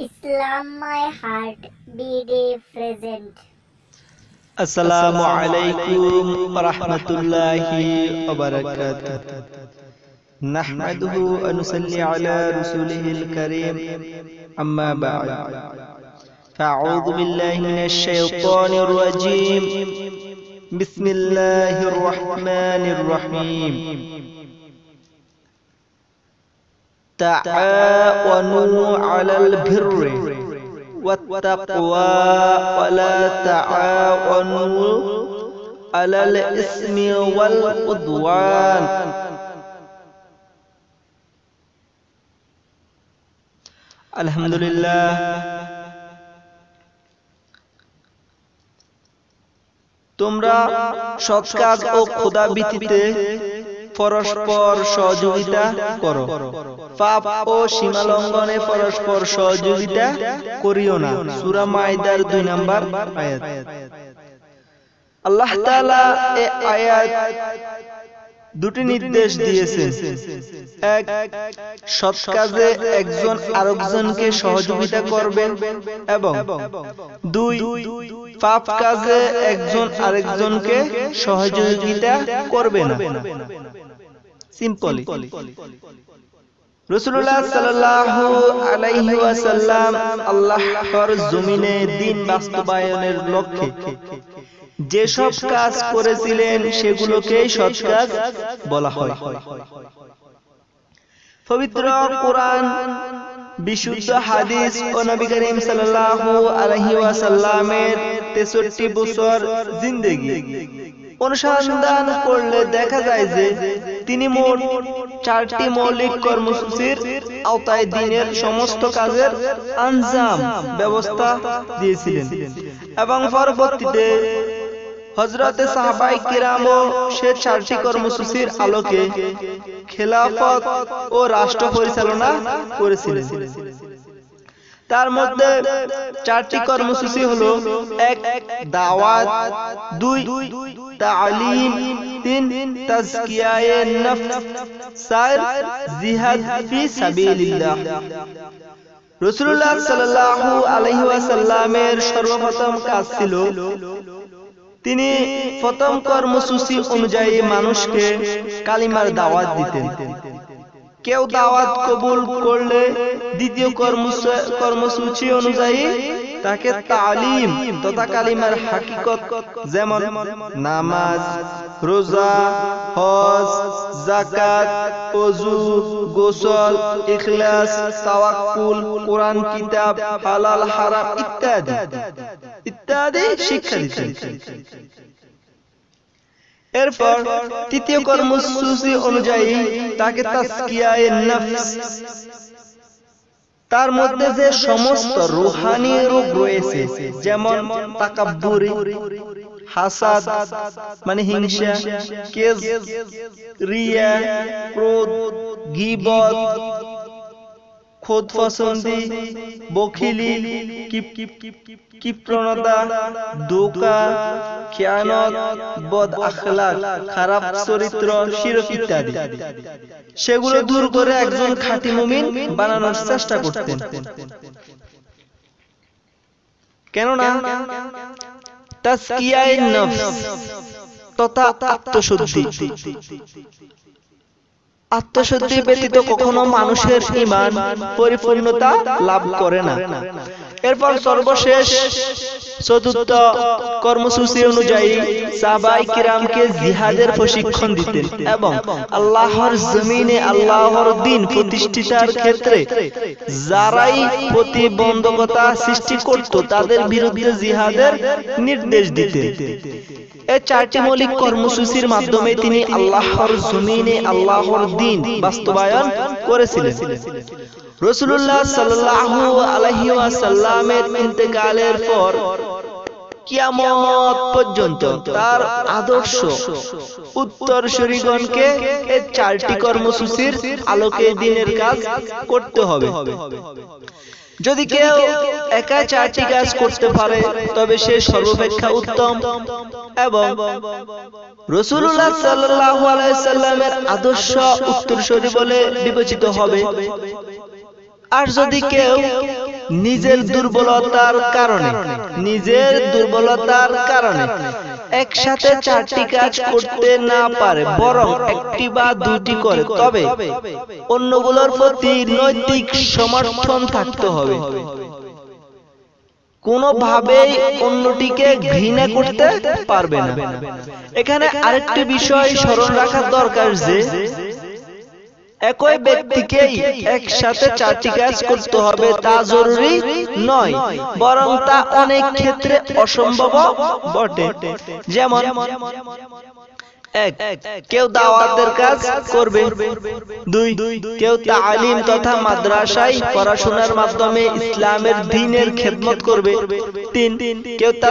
اسلام my heart be day present السلام عليكم ورحمة الله وبركاته نحمده ونصلي على رسوله الكريم أما بعد فأعوذ بالله من الشيطان الرجيم بسم الله الرحمن الرحيم تعاونوا على البر والتقوى ولا تعاونوا على الإثم والعدوان الحمد لله তোমরা সৎ কাজ ও খোদা ভিত্তিতে পরস্পর সহযোগিতা করো পাপ ও সীমা লঙ্ঘনে পরস্পর সহযোগিতা করিও না সুরা মায়দার দুই নম্বর আয়াত আল্লাহ আয়াত দুটি নির্দেশ দিয়েছেন এক সৎ কাজে একজন আরেকজনকে সহযোগিতা করবেন এবং দুই পাপ কাজে একজন আরেকজনকে সহযোগিতা করবেন সিম্পলি আল্লাহর জমিনে বাস্তবায়নের লক্ষ্যে যেসব কাজ করেছিলেন সেগুলোকেই বলা হয় পবিত্র কোরআন বিশুদ্ধ হাদিস ও নবী করিম সাল্লাল্লাহু আলাইহি ওয়াসাল্লামের 63 বছর जिंदगी অনুসন্ধান করলে দেখা যায় যে তিনি মোট চারটি মৌলিক কর্মসূচির আওতায় দিনের সমস্ত কাজের আঞ্জাম ব্যবস্থা দিয়েছিলেন এবং পরবর্তীতে হজরতে সাহাবাই কিরাম ও শেখ চারটি কর্মসূচির আলোকে খেলাফত ও রাষ্ট্র পরিচালনা করেছিলেন তার মধ্যে চারটি কর্মসূচি হলো এক দাওয়াত দুই তালিম তিন তাজকিয়ায়ে নফস চার জিহাদ ফি সাবিলিল্লাহ সর্বপ্রথম কাজ ছিল তিনি প্রথম কর্মসূচি অনুযায়ী মানুষকে কালিমার দাওয়াত দিতেন কেউ দাওয়াত কবুল করলে দ্বিতীয় কর্মসূচি অনুযায়ী তাকে তালিম তথা কালিমার হাকিকত যেমন নামাজ রোজা হজ জাকাত ওযু গোসল ইখলাস তাওয়াক্কুল কুরআন কিতাব হালাল হারাম ইত্যাদি ইত্যাদি শিক্ষা দিচ্ছেন এরপর তৃতীয় কর্মসূচি অনুযায়ী তাকে তার মধ্যে যে সমস্ত রুহানি রূপ রয়েছে যেমন হাসাদ মানে হিংসা কেস রিয়া ক্রোধ গিবদ খোদ ফসন্দি বখিলি কিপ কিপ কিপ কিপ কিপ কিপ্রণতা দোকা খেয়ানত বদ আখলাক খারাপ চরিত্র শিরক ইত্যাদি সেগুলো দূর করে একজন খাঁটি মুমিন বানানোর চেষ্টা করতেন কেননা তাসকিয়ায় নফস তথা আত্মশুদ্ধি আত্মশুদ্ধি ব্যতীত কখনো মানুষের ইমান পরিপূর্ণতা লাভ করে না এরপর সর্বশেষ চতুর্থ কর্মসূচি অনুযায়ী সাহাবাই কিরামকে জিহাদের প্রশিক্ষণ দিতেন এবং আল্লাহর জমিনে আল্লাহর দিন প্রতিষ্ঠিতার ক্ষেত্রে যারাই প্রতিবন্ধকতা সৃষ্টি করত তাদের বিরুদ্ধে জিহাদের নির্দেশ দিতে এই চারটি মৌলিক কর্মসূচির মাধ্যমে তিনি আল্লাহর জমিনে আল্লাহর দিন বাস্তবায়ন করেছিলেন রসুল্লাহ সাল্লাহ আলহিউসাল্লামের ইন্তেকালের পর কিয়ামত পর্যন্ত তার আদর্শ উত্তর শরীগণকে এই চারটি কর্মসূচির আলোকে দিনের কাজ করতে হবে যদি কেউ একা চারটি কাজ করতে পারে তবে সে সর্বাপেক্ষা উত্তম এবং রসুল্লাহ সাল্লাহ আলাইসাল্লামের আদর্শ উত্তরসূরি বলে বিবেচিত হবে আর যদি কেউ নিজের দুর্বলতার কারণে নিজের দুর্বলতার কারণে একসাথে চারটি কাজ করতে না পারে বরং একটি বা দুটি করে তবে অন্যগুলোর প্রতি নৈতিক সমর্থন থাকতে হবে কোনোভাবেই অন্যটিকে ঘৃণা করতে পারবে না এখানে আরেকটি বিষয় স্মরণ রাখা দরকার যে একই ব্যক্তিকেই একসাথে চারটি কাজ করতে হবে তা জরুরি নয় বরং তা অনেক ক্ষেত্রে অসম্ভব বটে যেমন কেউ দাওয়াতের কাজ করবে দুই কেউ তালিম তথা মাদ্রাসায় পড়াশোনার মাধ্যমে ইসলামের দিনের খেদমত করবে তিন কেউ তা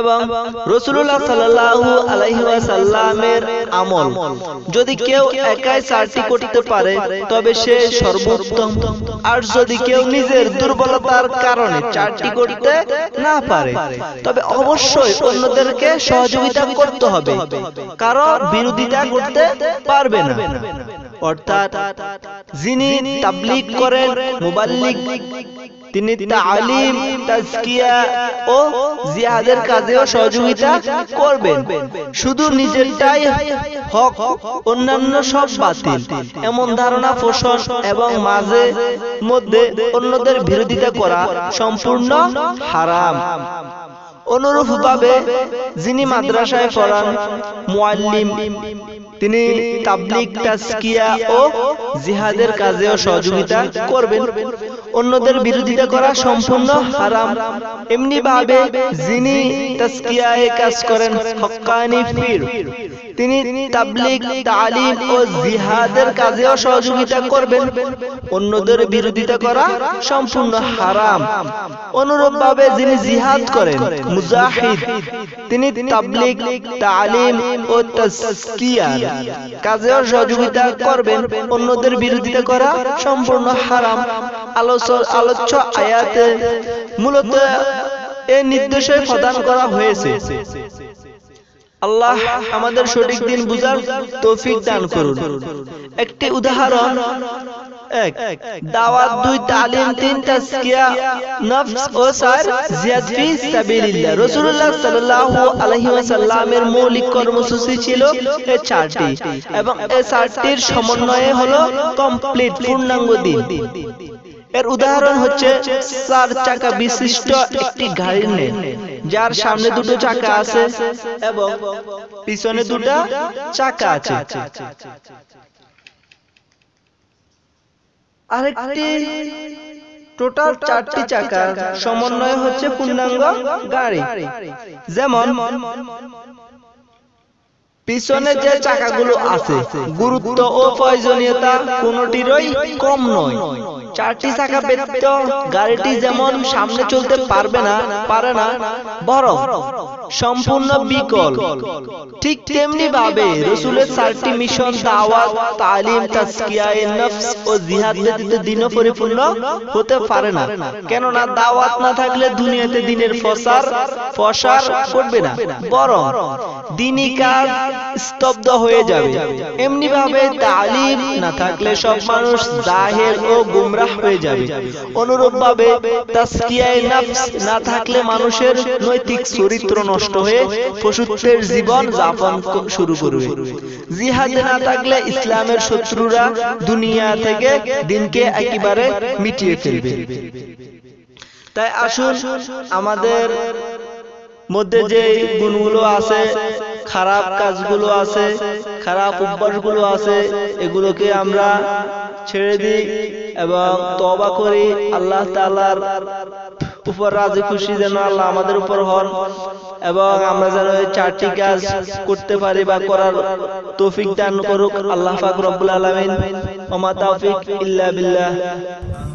এবং রসুল্লাহ সাল্লাহু সাল্লামের আমল যদি কেউ একাই চারটি করতে পারে তবে সে সর্বোত্তম আর যদি কেউ নিজের দুর্বলতার কারণে চারটি করতে না পারে তবে অবশ্যই অন্যদেরকে সহযোগিতা করতে হবে কারো বিরোধিতা করতে পারবে না অর্থাৎ যিনি তাবলিক করেন মোবাইল তিনি তালিম তাজকিয়া ও জিহাদের কাজেও সহযোগিতা করবেন শুধু নিজেরটাই হক অন্যান্য সব বাতিল এমন ধারণা পোষণ এবং মাঝে মধ্যে অন্যদের বিরোধিতা করা সম্পূর্ণ হারাম অনুরূপ ভাবে যিনি মাদ্রাসায় পড়ান মোয়াল্লিম তিনি তাবলিক তাস্কিয়া ও জিহাদের কাজেও সহযোগিতা করবেন অন্যদের বিরোধিতা করা সম্পূর্ণ হারাম এমনিভাবে যিনি তাসকিয়ায় কাজ করেন হক্কানি পীর তিনি তাবলিগ তালিম ও জিহাদের কাজেও সহযোগিতা করবেন অন্যদের বিরোধিতা করা সম্পূর্ণ হারাম অনুরূপভাবে যিনি জিহাদ করেন মুজাহিদ তিনি তাবলিগ তালিম ও তাসকিয়ার কাজেও সহযোগিতা করবেন অন্যদের বিরোধিতা করা সম্পূর্ণ হারাম আলোচ্য আয়াতে মূলত এ নির্দেশে প্রদান করা হয়েছে আল্লাহ আমাদের সঠিক দিন বুঝার তৌফিক দান করুন একটি উদাহরণ এক দাওয়াত দুই তালিম তিন তাসকিয়া ও সার জিহাদ ফি সাবিলিল্লাহ রাসূলুল্লাহ সাল্লাল্লাহু আলাইহি ওয়াসাল্লামের মৌলিক কর্মসূচি ছিল এই চারটি এবং এই চারটির সমন্বয়ে হলো কমপ্লিট পূর্ণাঙ্গ দিন এর উদাহরণ হচ্ছে চার চাকা বিশিষ্ট একটি গাড়ি নেন যার সামনে দুটো চাকা আছে এবং পিছনে দুটো চাকা আছে আরেকটি টোটাল চারটি চাকা সমন্বয় হচ্ছে পূর্ণাঙ্গ গাড়ি যেমন পিছনে যে চাকাগুলো আছে গুরুত্ব ও প্রয়োজনীয়তা কোনটিরই কম নয় চারটি চাকা ব্যতীত গাড়িটি যেমন সামনে চলতে পারবে না পারে না বরং সম্পূর্ণ বিকল ঠিক তেমনি ভাবে রসুলের চারটি মিশন দাওয়াত তালিম তাজকিয়ায় নফস ও জিহাদ ব্যতীত দিনও পরিপূর্ণ হতে পারে না কেননা দাওয়াত না থাকলে দুনিয়াতে দিনের প্রসার প্রসার করবে না বরং দিনই কাজ স্তব্ধ হয়ে যাবে এমনি ভাবে তালিম না থাকলে সব মানুষ জাহের ও গুমরাহ হয়ে যাবে অনুরূপ ভাবে না থাকলে মানুষের নৈতিক চরিত্র নষ্ট হয়ে পশুত্বের জীবন যাপন শুরু করবে জিহাদ না থাকলে ইসলামের শত্রুরা দুনিয়া থেকে দিনকে একেবারে মিটিয়ে ফেলবে তাই আসুন আমাদের মধ্যে যে গুণগুলো আছে খারাপ কাজগুলো আছে খারাপ অভ্যাসগুলো আছে এগুলোকে আমরা ছেড়ে দিই এবং তবা করি আল্লাহ তালার উপর রাজি খুশি যেন আল্লাহ আমাদের উপর হন এবং আমরা যেন এই চারটি কাজ করতে পারি বা করার তৌফিক দান করুক আল্লাহ ফাকর রব্বুল আলামিন ওমা তৌফিক ইল্লা বিল্লাহ